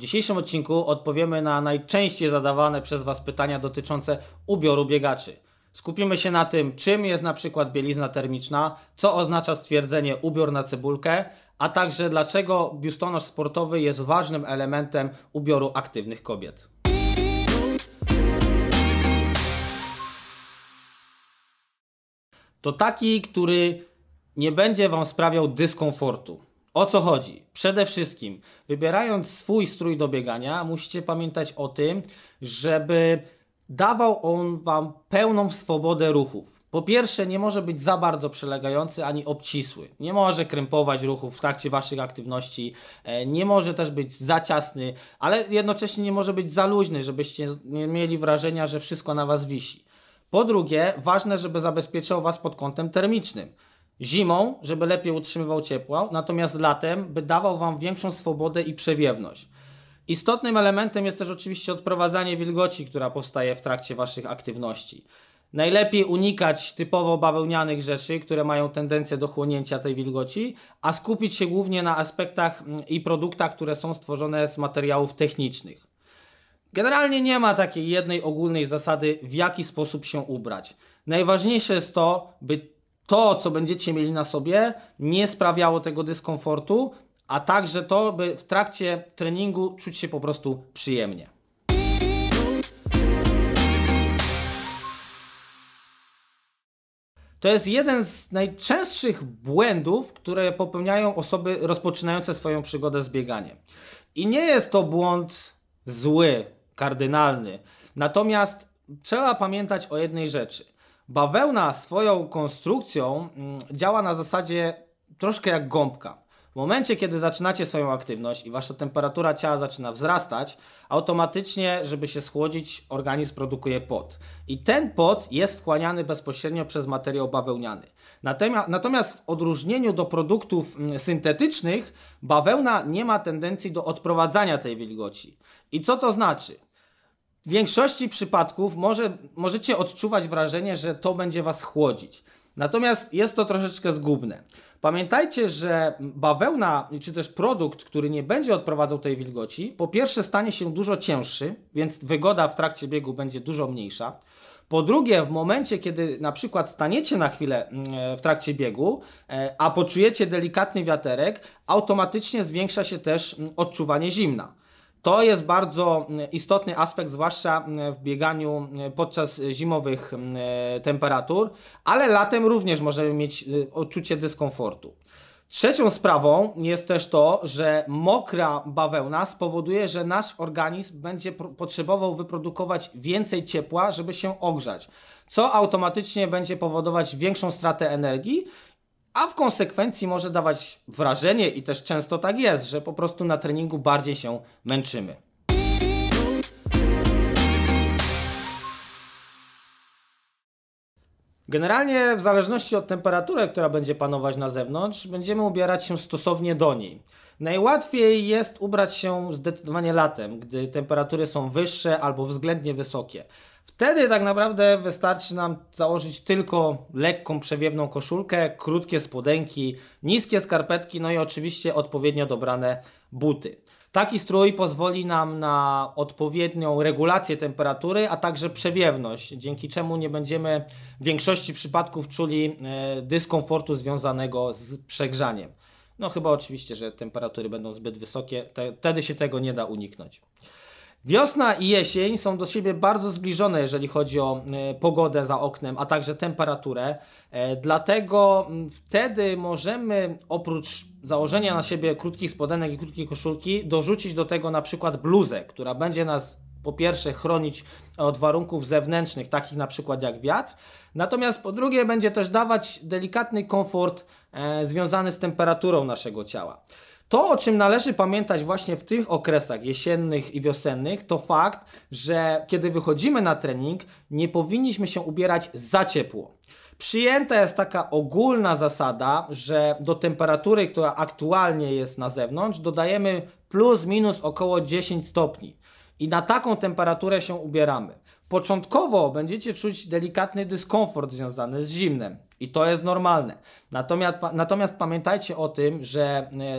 W dzisiejszym odcinku odpowiemy na najczęściej zadawane przez Was pytania dotyczące ubioru biegaczy. Skupimy się na tym, czym jest na przykład bielizna termiczna, co oznacza stwierdzenie ubiór na cebulkę, a także dlaczego biustonosz sportowy jest ważnym elementem ubioru aktywnych kobiet. To taki, który nie będzie Wam sprawiał dyskomfortu. O co chodzi? Przede wszystkim, wybierając swój strój do biegania, musicie pamiętać o tym, żeby dawał on Wam pełną swobodę ruchów. Po pierwsze, nie może być za bardzo przelegający ani obcisły. Nie może krępować ruchów w trakcie Waszych aktywności. E, nie może też być za ciasny, ale jednocześnie nie może być za luźny, żebyście nie mieli wrażenia, że wszystko na Was wisi. Po drugie, ważne, żeby zabezpieczał Was pod kątem termicznym. Zimą, żeby lepiej utrzymywał ciepło, natomiast latem, by dawał Wam większą swobodę i przewiewność. Istotnym elementem jest też oczywiście odprowadzanie wilgoci, która powstaje w trakcie Waszych aktywności. Najlepiej unikać typowo bawełnianych rzeczy, które mają tendencję do chłonięcia tej wilgoci, a skupić się głównie na aspektach mm, i produktach, które są stworzone z materiałów technicznych. Generalnie nie ma takiej jednej ogólnej zasady, w jaki sposób się ubrać. Najważniejsze jest to, by to, co będziecie mieli na sobie, nie sprawiało tego dyskomfortu, a także to, by w trakcie treningu czuć się po prostu przyjemnie. To jest jeden z najczęstszych błędów, które popełniają osoby rozpoczynające swoją przygodę z bieganiem. I nie jest to błąd zły, kardynalny. Natomiast trzeba pamiętać o jednej rzeczy – Bawełna swoją konstrukcją mm, działa na zasadzie troszkę jak gąbka. W momencie, kiedy zaczynacie swoją aktywność i wasza temperatura ciała zaczyna wzrastać, automatycznie, żeby się schłodzić, organizm produkuje pot. I ten pot jest wchłaniany bezpośrednio przez materiał bawełniany. Natomiast w odróżnieniu do produktów mm, syntetycznych, bawełna nie ma tendencji do odprowadzania tej wilgoci. I co to znaczy? W większości przypadków może, możecie odczuwać wrażenie, że to będzie was chłodzić. Natomiast jest to troszeczkę zgubne. Pamiętajcie, że bawełna, czy też produkt, który nie będzie odprowadzał tej wilgoci, po pierwsze stanie się dużo cięższy, więc wygoda w trakcie biegu będzie dużo mniejsza. Po drugie, w momencie, kiedy na przykład staniecie na chwilę mm, e, w trakcie biegu, e, a poczujecie delikatny wiaterek, automatycznie zwiększa się też mm, odczuwanie zimna. To jest bardzo mm, istotny aspekt, zwłaszcza mm, w bieganiu mm, podczas zimowych temperatur, ale latem również możemy mieć y, odczucie dyskomfortu. Trzecią sprawą jest też to, że mokra bawełna spowoduje, że nasz organizm będzie potrzebował wyprodukować więcej ciepła, żeby się ogrzać, co automatycznie będzie powodować większą stratę energii a w konsekwencji może dawać wrażenie, i też często tak jest, że po prostu na treningu bardziej się męczymy. Generalnie, w zależności od temperatury, która będzie panować na zewnątrz, będziemy ubierać się stosownie do niej. Najłatwiej jest ubrać się zdecydowanie latem, gdy temperatury są wyższe albo względnie wysokie. Wtedy tak naprawdę wystarczy nam założyć tylko lekką przewiewną koszulkę, krótkie spodenki, niskie skarpetki, no i oczywiście odpowiednio dobrane buty. Taki strój pozwoli nam na odpowiednią regulację temperatury, a także przewiewność, dzięki czemu nie będziemy w większości przypadków czuli e, dyskomfortu związanego z przegrzaniem. No chyba oczywiście, że temperatury będą zbyt wysokie, wtedy się tego nie da uniknąć. Wiosna i jesień są do siebie bardzo zbliżone, jeżeli chodzi o e, pogodę za oknem, a także temperaturę. E, dlatego wtedy możemy oprócz założenia na siebie krótkich spodenek i krótkiej koszulki dorzucić do tego na przykład bluzę, która będzie nas po pierwsze chronić od warunków zewnętrznych, takich na przykład jak wiatr, natomiast po drugie będzie też dawać delikatny komfort e, związany z temperaturą naszego ciała. To, o czym należy pamiętać właśnie w tych okresach jesiennych i wiosennych, to fakt, że kiedy wychodzimy na trening, nie powinniśmy się ubierać za ciepło. Przyjęta jest taka ogólna zasada, że do temperatury, która aktualnie jest na zewnątrz, dodajemy plus minus około 10 stopni. I na taką temperaturę się ubieramy. Początkowo będziecie czuć delikatny dyskomfort związany z zimnem. I to jest normalne. Natomiast, natomiast pamiętajcie o tym, że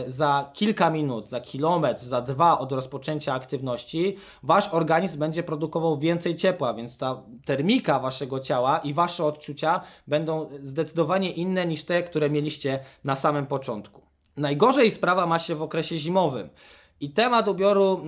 e, za kilka minut, za kilometr, za dwa od rozpoczęcia aktywności wasz organizm będzie produkował więcej ciepła, więc ta termika waszego ciała i wasze odczucia będą zdecydowanie inne niż te, które mieliście na samym początku. Najgorzej sprawa ma się w okresie zimowym. I temat ubioru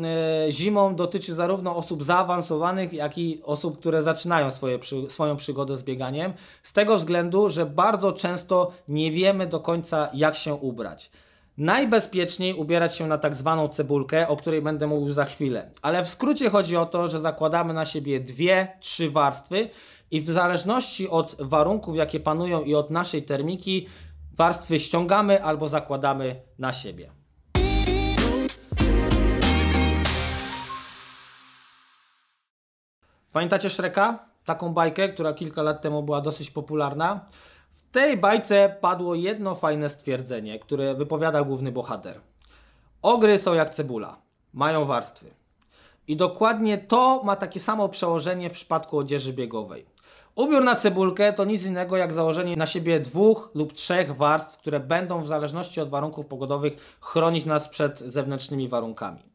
e, zimą dotyczy zarówno osób zaawansowanych, jak i osób, które zaczynają swoje, swoją przygodę z bieganiem, z tego względu, że bardzo często nie wiemy do końca, jak się ubrać. Najbezpieczniej ubierać się na tak zwaną cebulkę, o której będę mówił za chwilę. Ale w skrócie chodzi o to, że zakładamy na siebie dwie, trzy warstwy i w zależności od warunków, jakie panują i od naszej termiki, warstwy ściągamy albo zakładamy na siebie. Pamiętacie Shreka? Taką bajkę, która kilka lat temu była dosyć popularna. W tej bajce padło jedno fajne stwierdzenie, które wypowiada główny bohater. Ogry są jak cebula, mają warstwy. I dokładnie to ma takie samo przełożenie w przypadku odzieży biegowej. Ubiór na cebulkę to nic innego jak założenie na siebie dwóch lub trzech warstw, które będą w zależności od warunków pogodowych chronić nas przed zewnętrznymi warunkami.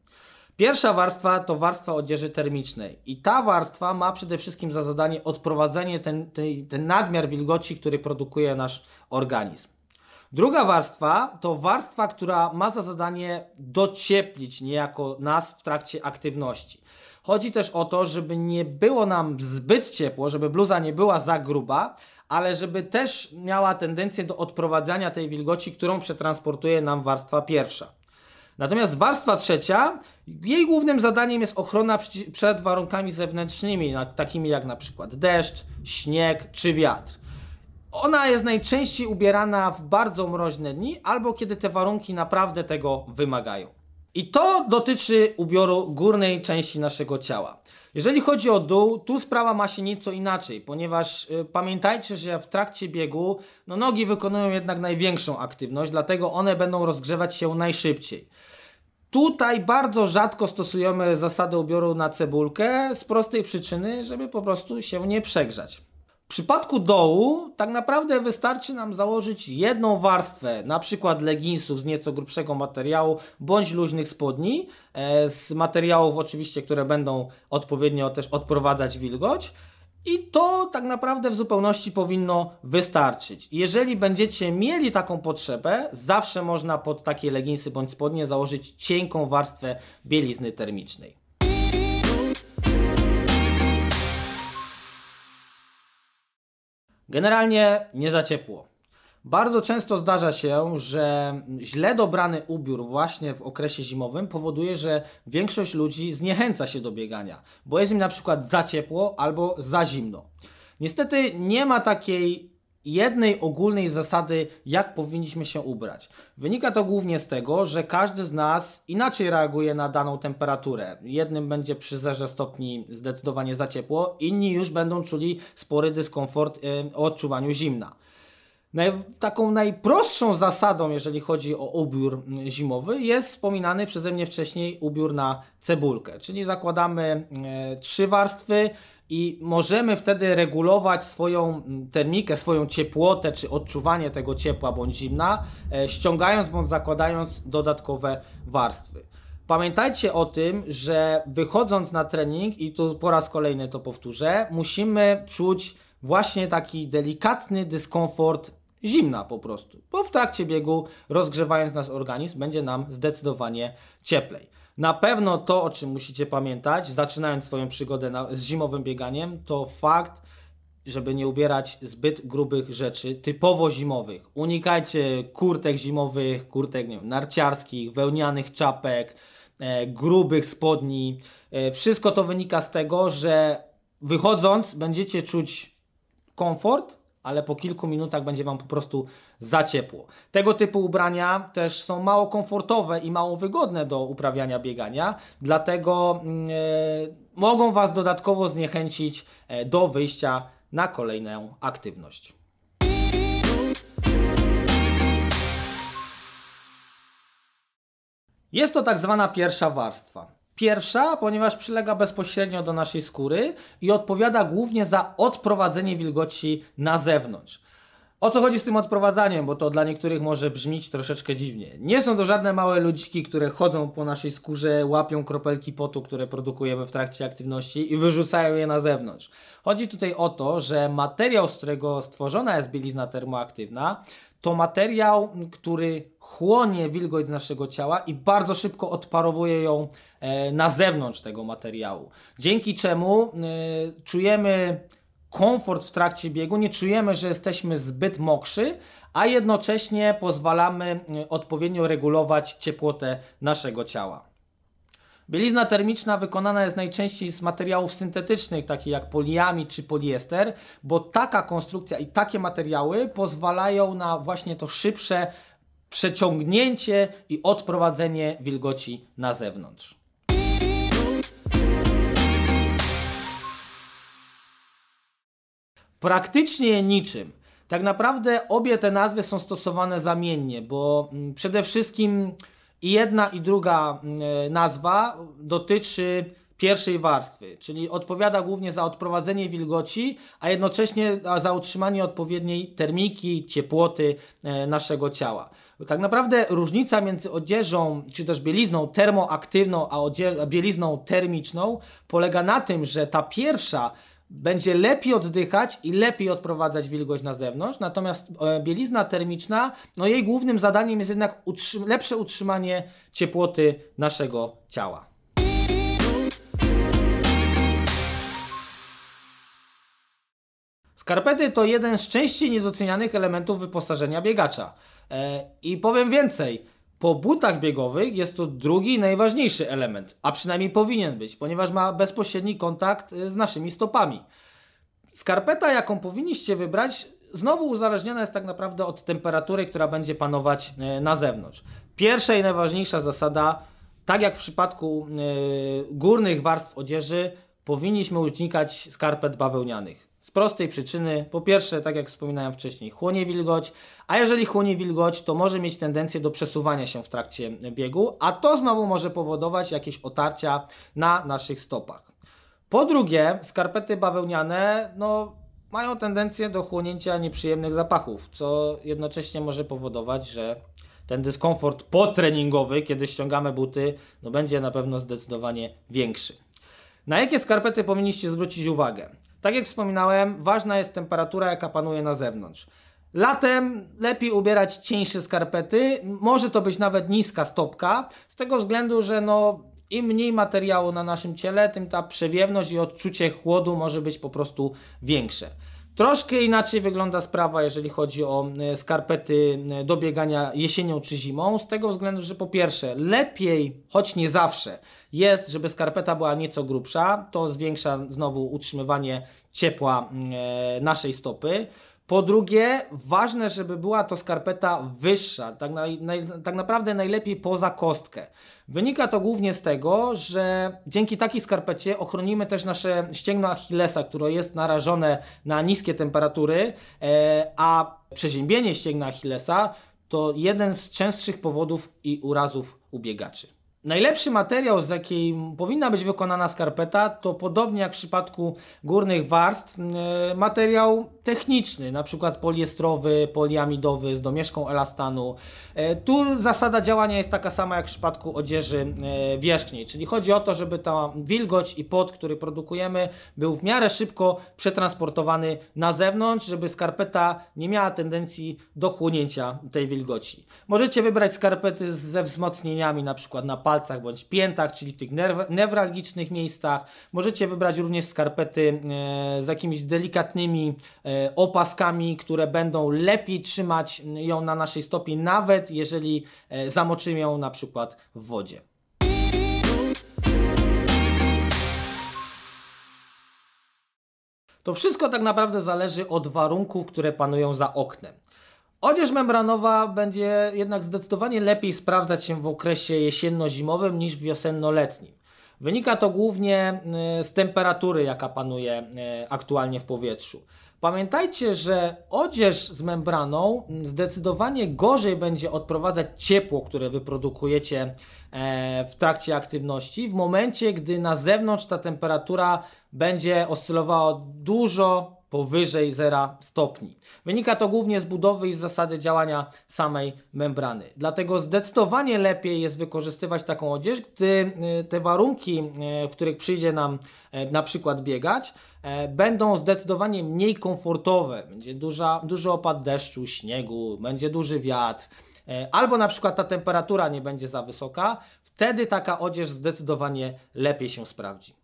Pierwsza warstwa to warstwa odzieży termicznej i ta warstwa ma przede wszystkim za zadanie odprowadzenie ten, ten, ten nadmiar wilgoci, który produkuje nasz organizm. Druga warstwa to warstwa, która ma za zadanie docieplić niejako nas w trakcie aktywności. Chodzi też o to, żeby nie było nam zbyt ciepło, żeby bluza nie była za gruba, ale żeby też miała tendencję do odprowadzania tej wilgoci, którą przetransportuje nam warstwa pierwsza. Natomiast warstwa trzecia, jej głównym zadaniem jest ochrona przed warunkami zewnętrznymi, takimi jak na przykład deszcz, śnieg czy wiatr. Ona jest najczęściej ubierana w bardzo mroźne dni albo kiedy te warunki naprawdę tego wymagają. I to dotyczy ubioru górnej części naszego ciała. Jeżeli chodzi o dół, tu sprawa ma się nieco inaczej, ponieważ y, pamiętajcie, że w trakcie biegu no, nogi wykonują jednak największą aktywność, dlatego one będą rozgrzewać się najszybciej. Tutaj bardzo rzadko stosujemy zasadę ubioru na cebulkę z prostej przyczyny, żeby po prostu się nie przegrzać. W przypadku dołu tak naprawdę wystarczy nam założyć jedną warstwę, na przykład leginsów z nieco grubszego materiału bądź luźnych spodni, e, z materiałów oczywiście, które będą odpowiednio też odprowadzać wilgoć i to tak naprawdę w zupełności powinno wystarczyć. Jeżeli będziecie mieli taką potrzebę, zawsze można pod takie leginsy bądź spodnie założyć cienką warstwę bielizny termicznej. Generalnie nie za ciepło. Bardzo często zdarza się, że źle dobrany ubiór właśnie w okresie zimowym powoduje, że większość ludzi zniechęca się do biegania, bo jest im na przykład za ciepło albo za zimno. Niestety nie ma takiej jednej ogólnej zasady, jak powinniśmy się ubrać. Wynika to głównie z tego, że każdy z nas inaczej reaguje na daną temperaturę. Jednym będzie przy zerze stopni zdecydowanie za ciepło, inni już będą czuli spory dyskomfort o y, odczuwaniu zimna. Naj, taką najprostszą zasadą, jeżeli chodzi o ubiór zimowy, jest wspominany przeze mnie wcześniej ubiór na cebulkę, czyli zakładamy e, trzy warstwy i możemy wtedy regulować swoją termikę, swoją ciepłotę czy odczuwanie tego ciepła bądź zimna, e, ściągając bądź zakładając dodatkowe warstwy. Pamiętajcie o tym, że wychodząc na trening, i tu po raz kolejny to powtórzę, musimy czuć właśnie taki delikatny dyskomfort zimna po prostu, bo w trakcie biegu rozgrzewając nas organizm będzie nam zdecydowanie cieplej. Na pewno to, o czym musicie pamiętać, zaczynając swoją przygodę na, z zimowym bieganiem, to fakt, żeby nie ubierać zbyt grubych rzeczy typowo zimowych. Unikajcie kurtek zimowych, kurtek nie wiem, narciarskich, wełnianych czapek, e, grubych spodni. E, wszystko to wynika z tego, że wychodząc będziecie czuć komfort, ale po kilku minutach będzie Wam po prostu za ciepło. Tego typu ubrania też są mało komfortowe i mało wygodne do uprawiania biegania, dlatego mm, e, mogą Was dodatkowo zniechęcić e, do wyjścia na kolejną aktywność. Jest to tak zwana pierwsza warstwa. Pierwsza, ponieważ przylega bezpośrednio do naszej skóry i odpowiada głównie za odprowadzenie wilgoci na zewnątrz. O co chodzi z tym odprowadzaniem, bo to dla niektórych może brzmić troszeczkę dziwnie. Nie są to żadne małe ludziki, które chodzą po naszej skórze, łapią kropelki potu, które produkujemy w trakcie aktywności i wyrzucają je na zewnątrz. Chodzi tutaj o to, że materiał, z którego stworzona jest bielizna termoaktywna, to materiał, który chłonie wilgoć z naszego ciała i bardzo szybko odparowuje ją E, na zewnątrz tego materiału. Dzięki czemu e, czujemy komfort w trakcie biegu, nie czujemy, że jesteśmy zbyt mokrzy, a jednocześnie pozwalamy e, odpowiednio regulować ciepłotę naszego ciała. Bielizna termiczna wykonana jest najczęściej z materiałów syntetycznych, takich jak poliami czy poliester, bo taka konstrukcja i takie materiały pozwalają na właśnie to szybsze przeciągnięcie i odprowadzenie wilgoci na zewnątrz. praktycznie niczym. Tak naprawdę obie te nazwy są stosowane zamiennie, bo mm, przede wszystkim i jedna i druga mm, e, nazwa dotyczy pierwszej warstwy, czyli odpowiada głównie za odprowadzenie wilgoci, a jednocześnie za utrzymanie odpowiedniej termiki, ciepłoty e, naszego ciała. Tak naprawdę różnica między odzieżą czy też bielizną termoaktywną a bielizną termiczną polega na tym, że ta pierwsza będzie lepiej oddychać i lepiej odprowadzać wilgoć na zewnątrz, natomiast e, bielizna termiczna, no jej głównym zadaniem jest jednak lepsze utrzymanie ciepłoty naszego ciała. Skarpety to jeden z częściej niedocenianych elementów wyposażenia biegacza. E, I powiem więcej, po butach biegowych jest to drugi najważniejszy element, a przynajmniej powinien być, ponieważ ma bezpośredni kontakt y, z naszymi stopami. Skarpeta, jaką powinniście wybrać, znowu uzależniona jest tak naprawdę od temperatury, która będzie panować y, na zewnątrz. Pierwsza i najważniejsza zasada, tak jak w przypadku y, górnych warstw odzieży, powinniśmy unikać skarpet bawełnianych. Z prostej przyczyny, po pierwsze, tak jak wspominałem wcześniej, chłonie wilgoć, a jeżeli chłonie wilgoć, to może mieć tendencję do przesuwania się w trakcie biegu, a to znowu może powodować jakieś otarcia na naszych stopach. Po drugie, skarpety bawełniane, no, mają tendencję do chłonięcia nieprzyjemnych zapachów, co jednocześnie może powodować, że ten dyskomfort potreningowy, kiedy ściągamy buty, no będzie na pewno zdecydowanie większy. Na jakie skarpety powinniście zwrócić uwagę? Tak jak wspominałem, ważna jest temperatura, jaka panuje na zewnątrz. Latem lepiej ubierać cieńsze skarpety, może to być nawet niska stopka, z tego względu, że no, im mniej materiału na naszym ciele, tym ta przewiewność i odczucie chłodu może być po prostu większe. Troszkę inaczej wygląda sprawa, jeżeli chodzi o e, skarpety e, do biegania jesienią czy zimą, z tego względu, że po pierwsze, lepiej, choć nie zawsze, jest, żeby skarpeta była nieco grubsza, to zwiększa znowu utrzymywanie ciepła mm, e, naszej stopy. Po drugie, ważne, żeby była to skarpeta wyższa, tak, na, tak naprawdę najlepiej poza kostkę. Wynika to głównie z tego, że dzięki takiej skarpecie ochronimy też nasze ścięgno Achillesa, które jest narażone na niskie temperatury, e, a przeziębienie ścięgna Achillesa to jeden z częstszych powodów i urazów ubiegaczy. Najlepszy materiał, z jakiej powinna być wykonana skarpeta, to podobnie jak w przypadku górnych warstw, e, materiał techniczny, na przykład poliestrowy, poliamidowy z domieszką elastanu. E, tu zasada działania jest taka sama jak w przypadku odzieży e, wierzchniej, czyli chodzi o to, żeby ta wilgoć i pot, który produkujemy, był w miarę szybko przetransportowany na zewnątrz, żeby skarpeta nie miała tendencji do chłonięcia tej wilgoci. Możecie wybrać skarpety ze wzmocnieniami, na, przykład na palcach bądź piętach, czyli w tych newralgicznych miejscach. Możecie wybrać również skarpety e, z jakimiś delikatnymi e, opaskami, które będą lepiej trzymać ją na naszej stopie, nawet jeżeli e, zamoczymy ją na przykład w wodzie. To wszystko tak naprawdę zależy od warunków, które panują za oknem. Odzież membranowa będzie jednak zdecydowanie lepiej sprawdzać się w okresie jesienno-zimowym niż wiosenno-letnim. Wynika to głównie y, z temperatury, jaka panuje y, aktualnie w powietrzu. Pamiętajcie, że odzież z membraną mm, zdecydowanie gorzej będzie odprowadzać ciepło, które wyprodukujecie e, w trakcie aktywności, w momencie, gdy na zewnątrz ta temperatura będzie oscylowała dużo powyżej 0 stopni. Wynika to głównie z budowy i z zasady działania samej membrany. Dlatego zdecydowanie lepiej jest wykorzystywać taką odzież, gdy y, te warunki, y, w których przyjdzie nam e, na przykład biegać, e, będą zdecydowanie mniej komfortowe. Będzie duża, duży opad deszczu, śniegu, będzie duży wiatr, e, albo na przykład ta temperatura nie będzie za wysoka, wtedy taka odzież zdecydowanie lepiej się sprawdzi.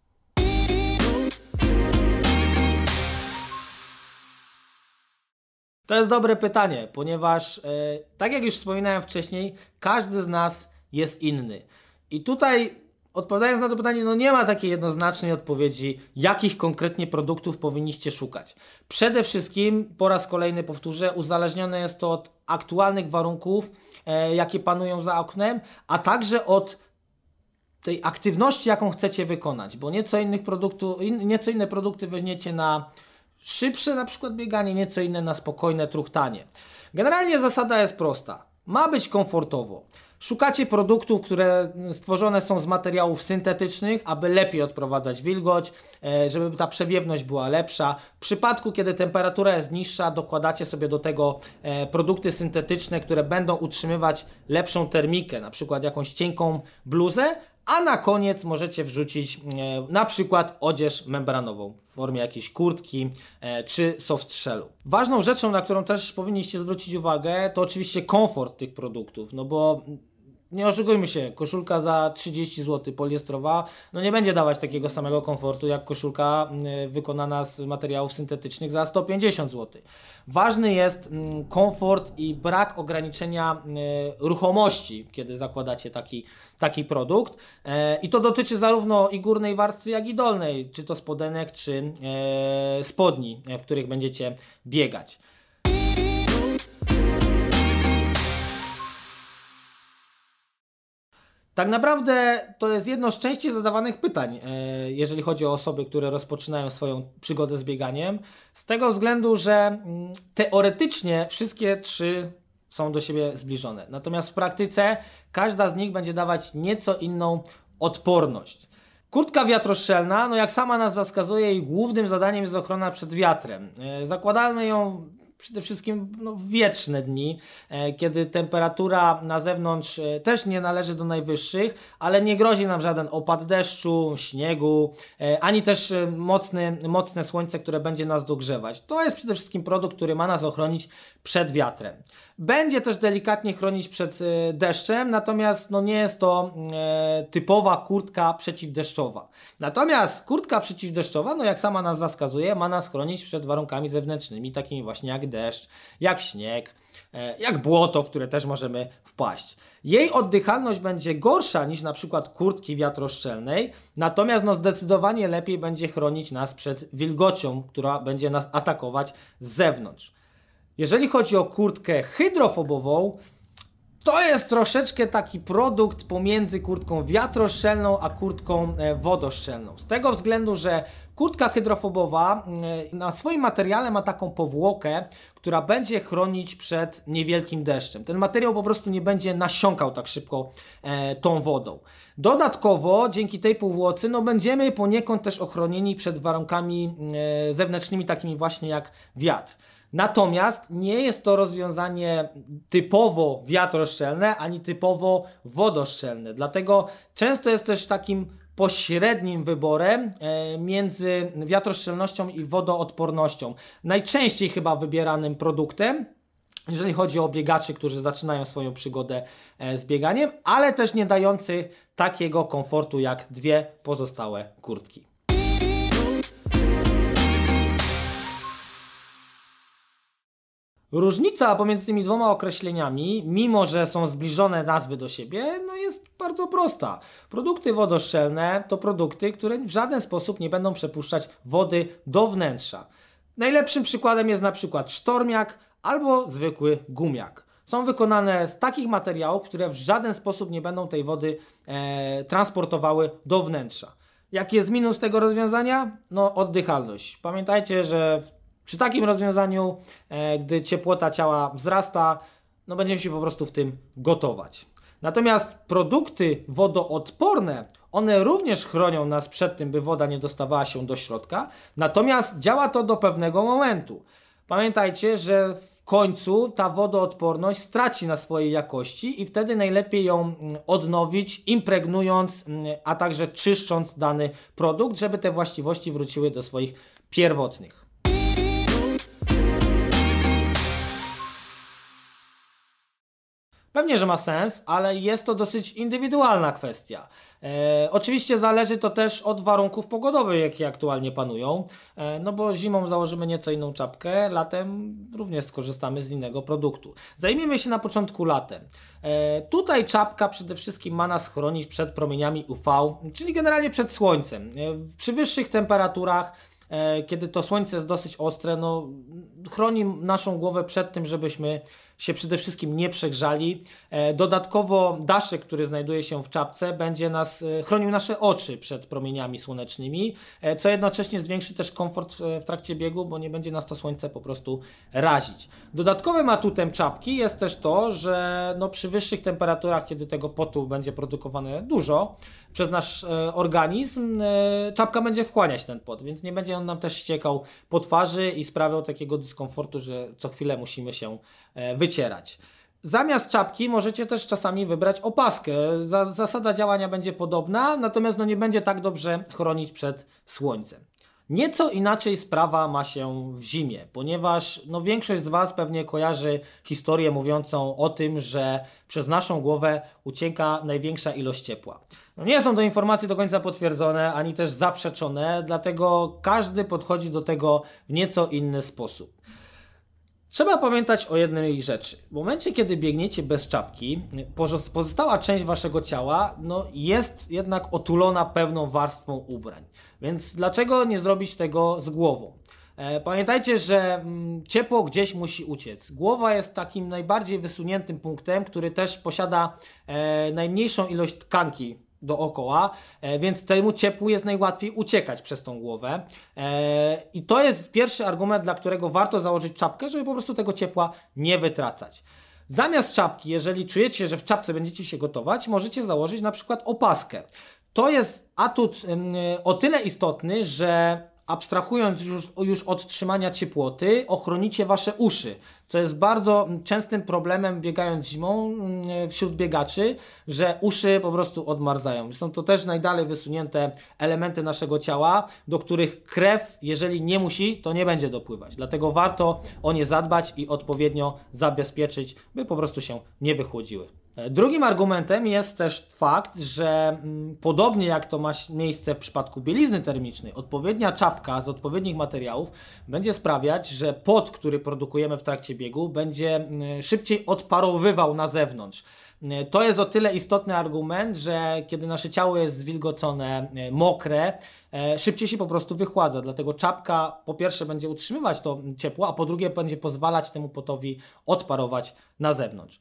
To jest dobre pytanie, ponieważ, e, tak jak już wspominałem wcześniej, każdy z nas jest inny. I tutaj Odpowiadając na to pytanie, no nie ma takiej jednoznacznej odpowiedzi, jakich konkretnie produktów powinniście szukać. Przede wszystkim, po raz kolejny powtórzę, uzależnione jest to od aktualnych warunków, e, jakie panują za oknem, a także od tej aktywności, jaką chcecie wykonać, bo nieco, innych produktu, in, nieco inne produkty weźmiecie na Szybsze na przykład bieganie, nieco inne na spokojne truchtanie. Generalnie zasada jest prosta. Ma być komfortowo. Szukacie produktów, które stworzone są z materiałów syntetycznych, aby lepiej odprowadzać wilgoć, e, żeby ta przewiewność była lepsza. W przypadku, kiedy temperatura jest niższa, dokładacie sobie do tego e, produkty syntetyczne, które będą utrzymywać lepszą termikę, na przykład jakąś cienką bluzę, a na koniec możecie wrzucić e, na przykład odzież membranową w formie jakiejś kurtki e, czy softshellu. Ważną rzeczą, na którą też powinniście zwrócić uwagę, to oczywiście komfort tych produktów, no bo nie oszukujmy się, koszulka za 30 zł poliestrowa no nie będzie dawać takiego samego komfortu jak koszulka e, wykonana z materiałów syntetycznych za 150 zł. Ważny jest mm, komfort i brak ograniczenia e, ruchomości, kiedy zakładacie taki taki produkt. E, I to dotyczy zarówno i górnej warstwy, jak i dolnej, czy to spodenek, czy e, spodni, e, w których będziecie biegać. Tak naprawdę to jest jedno z częściej zadawanych pytań, jeżeli chodzi o osoby, które rozpoczynają swoją przygodę z bieganiem, z tego względu, że mm, teoretycznie wszystkie trzy są do siebie zbliżone. Natomiast w praktyce każda z nich będzie dawać nieco inną odporność. Kurtka wiatroszczelna, no jak sama nazwa wskazuje, jej głównym zadaniem jest ochrona przed wiatrem. E, zakładamy ją przede wszystkim no, wieczne dni, e, kiedy temperatura na zewnątrz e, też nie należy do najwyższych, ale nie grozi nam żaden opad deszczu, śniegu, ani też mocny, mocne słońce, które będzie nas dogrzewać. To jest przede wszystkim produkt, który ma nas ochronić przed wiatrem. Będzie też delikatnie chronić przed e, deszczem, natomiast no nie jest to e, typowa kurtka przeciwdeszczowa. Natomiast kurtka przeciwdeszczowa, no jak sama nazwa wskazuje, ma nas chronić przed warunkami zewnętrznymi, takimi właśnie jak deszcz, jak śnieg, e, jak błoto, w które też możemy wpaść. Jej oddychalność będzie gorsza niż na przykład kurtki wiatroszczelnej, natomiast no zdecydowanie lepiej będzie chronić nas przed wilgocią, która będzie nas atakować z zewnątrz. Jeżeli chodzi o kurtkę hydrofobową, to jest troszeczkę taki produkt pomiędzy kurtką wiatroszczelną a kurtką e, wodoszczelną. Z tego względu, że kurtka hydrofobowa e, na swoim materiale ma taką powłokę, która będzie chronić przed niewielkim deszczem. Ten materiał po prostu nie będzie nasiąkał tak szybko e, tą wodą. Dodatkowo dzięki tej powłocy no, będziemy poniekąd też ochronieni przed warunkami zewnętrznymi, takimi właśnie jak wiatr. Natomiast nie jest to rozwiązanie typowo wiatroszczelne ani typowo wodoszczelne. Dlatego często jest też takim pośrednim wyborem e, między wiatroszczelnością i wodoodpornością. Najczęściej chyba wybieranym produktem jeżeli chodzi o biegaczy, którzy zaczynają swoją przygodę e, z bieganiem, ale też nie dający takiego komfortu jak dwie pozostałe kurtki. Różnica pomiędzy tymi dwoma określeniami, mimo że są zbliżone nazwy do siebie, no jest bardzo prosta. Produkty wodoszczelne to produkty, które w żaden sposób nie będą przepuszczać wody do wnętrza. Najlepszym przykładem jest na przykład sztormiak albo zwykły gumiak. Są wykonane z takich materiałów, które w żaden sposób nie będą tej wody e, transportowały do wnętrza. Jaki jest minus tego rozwiązania? No, oddychalność. Pamiętajcie, że w przy takim rozwiązaniu, e, gdy ciepłota ciała wzrasta, no będziemy się po prostu w tym gotować. Natomiast produkty wodoodporne, one również chronią nas przed tym, by woda nie dostawała się do środka, natomiast działa to do pewnego momentu. Pamiętajcie, że w końcu ta wodoodporność straci na swojej jakości i wtedy najlepiej ją mm, odnowić, impregnując, mm, a także czyszcząc dany produkt, żeby te właściwości wróciły do swoich pierwotnych. Pewnie, że ma sens, ale jest to dosyć indywidualna kwestia. E, oczywiście zależy to też od warunków pogodowych, jakie aktualnie panują, e, no bo zimą założymy nieco inną czapkę, latem również skorzystamy z innego produktu. Zajmiemy się na początku latem. E, tutaj czapka przede wszystkim ma nas chronić przed promieniami UV, czyli generalnie przed słońcem. E, przy wyższych temperaturach e, kiedy to słońce jest dosyć ostre, no, chroni naszą głowę przed tym, żebyśmy się przede wszystkim nie przegrzali. E, dodatkowo daszek, który znajduje się w czapce, będzie nas e, chronił nasze oczy przed promieniami słonecznymi, e, co jednocześnie zwiększy też komfort w trakcie biegu, bo nie będzie nas to słońce po prostu razić. Dodatkowym atutem czapki jest też to, że no przy wyższych temperaturach, kiedy tego potu będzie produkowane dużo przez nasz organizm, czapka będzie wchłaniać ten pot, więc nie będzie on nam też ściekał po twarzy i sprawiał takiego dyskomfortu, że co chwilę musimy się E, wycierać. Zamiast czapki możecie też czasami wybrać opaskę. Zasada działania będzie podobna, natomiast no nie będzie tak dobrze chronić przed słońcem. Nieco inaczej sprawa ma się w zimie, ponieważ no, większość z Was pewnie kojarzy historię mówiącą o tym, że przez naszą głowę ucieka największa ilość ciepła. No, nie są to informacje do końca potwierdzone ani też zaprzeczone, dlatego każdy podchodzi do tego w nieco inny sposób. Trzeba pamiętać o jednej rzeczy. W momencie, kiedy biegniecie bez czapki, pozostała część waszego ciała no, jest jednak otulona pewną warstwą ubrań. Więc dlaczego nie zrobić tego z głową? E, pamiętajcie, że mm, ciepło gdzieś musi uciec. Głowa jest takim najbardziej wysuniętym punktem, który też posiada e, najmniejszą ilość tkanki dookoła, e, więc temu ciepłu jest najłatwiej uciekać przez tą głowę. E, I to jest pierwszy argument, dla którego warto założyć czapkę, żeby po prostu tego ciepła nie wytracać. Zamiast czapki, jeżeli czujecie, że w czapce będziecie się gotować, możecie założyć na przykład opaskę. To jest atut o tyle istotny, że abstrahując już, już od trzymania ciepłoty, ochronicie wasze uszy, co jest bardzo częstym problemem biegając zimą mm, wśród biegaczy, że uszy po prostu odmarzają. Są to też najdalej wysunięte elementy naszego ciała, do których krew, jeżeli nie musi, to nie będzie dopływać. Dlatego warto o nie zadbać i odpowiednio zabezpieczyć, by po prostu się nie wychłodziły. Drugim argumentem jest też fakt, że mm, podobnie jak to ma miejsce w przypadku bielizny termicznej, odpowiednia czapka z odpowiednich materiałów będzie sprawiać, że pot, który produkujemy w trakcie biegu, będzie mm, szybciej odparowywał na zewnątrz. Mm, to jest o tyle istotny argument, że kiedy nasze ciało jest zwilgocone, mokre, e, szybciej się po prostu wychładza. Dlatego czapka po pierwsze będzie utrzymywać to ciepło, a po drugie będzie pozwalać temu potowi odparować na zewnątrz.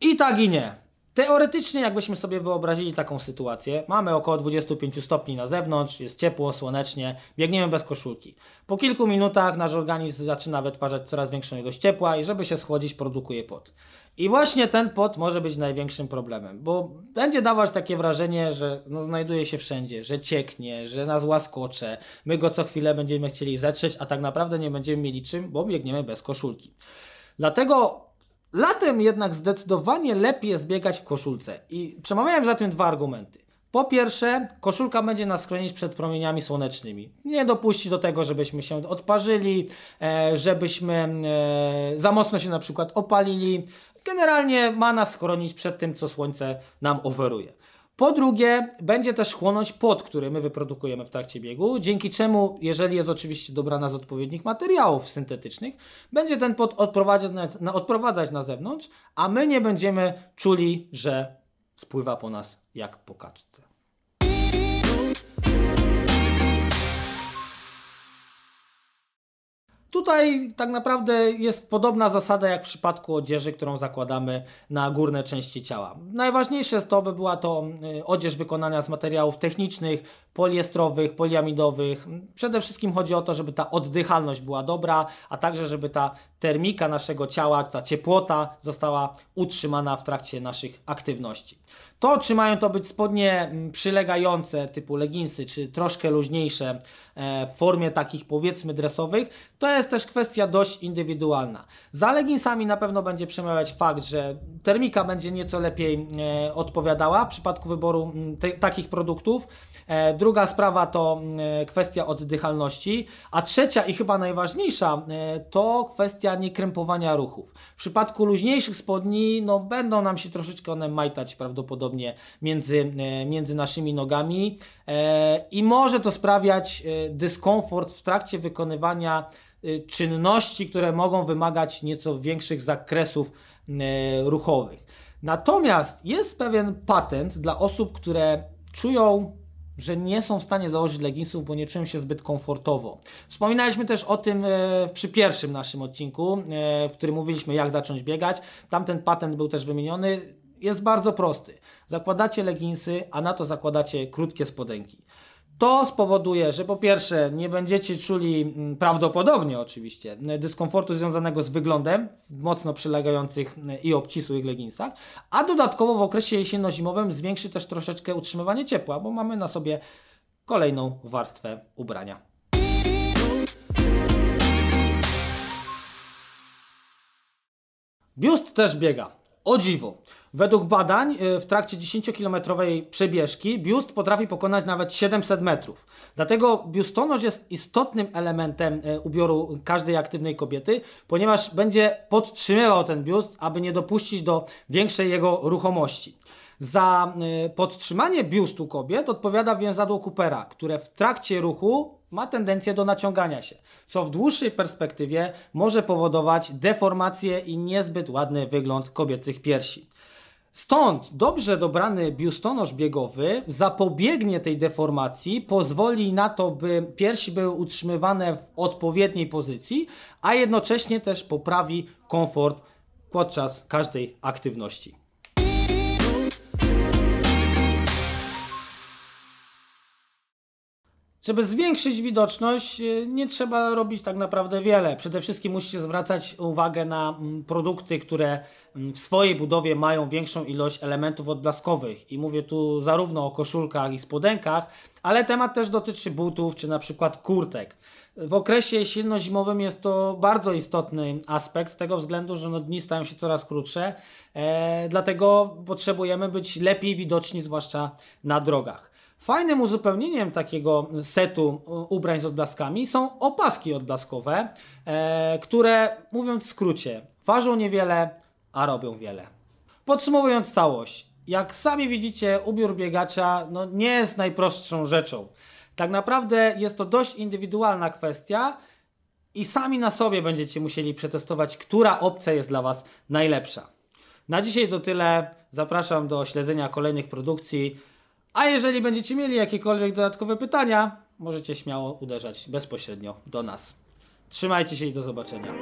I tak i nie. Teoretycznie, jakbyśmy sobie wyobrazili taką sytuację, mamy około 25 stopni na zewnątrz, jest ciepło, słonecznie, biegniemy bez koszulki. Po kilku minutach nasz organizm zaczyna wytwarzać coraz większą ilość ciepła i żeby się schłodzić, produkuje pot. I właśnie ten pot może być największym problemem, bo będzie dawać takie wrażenie, że no, znajduje się wszędzie, że cieknie, że nas łaskocze, my go co chwilę będziemy chcieli zetrzeć, a tak naprawdę nie będziemy mieli czym, bo biegniemy bez koszulki. Dlatego latem jednak zdecydowanie lepiej jest biegać w koszulce i przemawiałem za tym dwa argumenty. Po pierwsze, koszulka będzie nas chronić przed promieniami słonecznymi. Nie dopuści do tego, żebyśmy się odparzyli, e, żebyśmy e, za mocno się na przykład opalili generalnie ma nas chronić przed tym, co Słońce nam oferuje. Po drugie, będzie też chłonąć pot, który my wyprodukujemy w trakcie biegu, dzięki czemu, jeżeli jest oczywiście dobrana z odpowiednich materiałów syntetycznych, będzie ten pot odprowadzać, na, odprowadzać na zewnątrz, a my nie będziemy czuli, że spływa po nas jak po kaczce. Tutaj tak naprawdę jest podobna zasada jak w przypadku odzieży, którą zakładamy na górne części ciała. Najważniejsze jest to, by była to mm, odzież wykonana z materiałów technicznych, poliestrowych, poliamidowych. Przede wszystkim chodzi o to, żeby ta oddychalność była dobra, a także żeby ta termika naszego ciała, ta ciepłota została utrzymana w trakcie naszych aktywności. To, czy mają to być spodnie mm, przylegające, typu leginsy, czy troszkę luźniejsze e, w formie takich powiedzmy dresowych, to jest też kwestia dość indywidualna. Za leginsami na pewno będzie przemawiać fakt, że termika będzie nieco lepiej e, odpowiadała w przypadku wyboru mm, takich produktów. E, druga sprawa to mm, kwestia oddychalności, a trzecia i chyba najważniejsza to kwestia niekrępowania ruchów. W przypadku luźniejszych spodni, no będą nam się troszeczkę one majtać prawdopodobnie prawdopodobnie między, e, między naszymi nogami e, i może to sprawiać e, dyskomfort w trakcie wykonywania czynności, które mogą wymagać nieco większych zakresów ruchowych. Natomiast jest pewien patent dla osób, które czują że nie są w stanie założyć leginsów, bo nie czują się zbyt komfortowo. Wspominaliśmy też o tym e, przy pierwszym naszym odcinku, e, w którym mówiliśmy, jak zacząć biegać. Tamten patent był też wymieniony jest bardzo prosty. Zakładacie leginsy, a na to zakładacie krótkie spodenki. To spowoduje, że po pierwsze nie będziecie czuli mm, prawdopodobnie oczywiście mm, dyskomfortu związanego z wyglądem w mocno przylegających mm, i obcisłych leginsach, a dodatkowo w okresie jesienno-zimowym zwiększy też troszeczkę utrzymywanie ciepła, bo mamy na sobie kolejną warstwę ubrania. Biust też biega. O dziwo. Według badań y, w trakcie 10-kilometrowej przebieżki biust potrafi pokonać nawet 700 metrów. Dlatego biustonosz jest istotnym elementem y, ubioru każdej aktywnej kobiety, ponieważ będzie podtrzymywał ten biust, aby nie dopuścić do większej jego ruchomości. Za y, podtrzymanie biustu kobiet odpowiada więzadło Coopera, które w trakcie ruchu ma tendencję do naciągania się, co w dłuższej perspektywie może powodować deformację i niezbyt ładny wygląd kobiecych piersi. Stąd dobrze dobrany biustonosz biegowy zapobiegnie tej deformacji, pozwoli na to, by piersi były utrzymywane w odpowiedniej pozycji, a jednocześnie też poprawi komfort podczas każdej aktywności. Żeby zwiększyć widoczność, y, nie trzeba robić tak naprawdę wiele. Przede wszystkim musicie zwracać uwagę na mm, produkty, które mm, w swojej budowie mają większą ilość elementów odblaskowych. I mówię tu zarówno o koszulkach i spodenkach, ale temat też dotyczy butów czy na przykład kurtek. W okresie silno-zimowym jest to bardzo istotny aspekt z tego względu, że no dni stają się coraz krótsze, e, dlatego potrzebujemy być lepiej widoczni, zwłaszcza na drogach. Fajnym uzupełnieniem takiego setu ubrań z odblaskami są opaski odblaskowe, e, które, mówiąc w skrócie, ważą niewiele, a robią wiele. Podsumowując całość, jak sami widzicie, ubiór biegacza no, nie jest najprostszą rzeczą. Tak naprawdę jest to dość indywidualna kwestia i sami na sobie będziecie musieli przetestować, która opcja jest dla Was najlepsza. Na dzisiaj to tyle. Zapraszam do śledzenia kolejnych produkcji. A jeżeli będziecie mieli jakiekolwiek dodatkowe pytania, możecie śmiało uderzać bezpośrednio do nas. Trzymajcie się i do zobaczenia.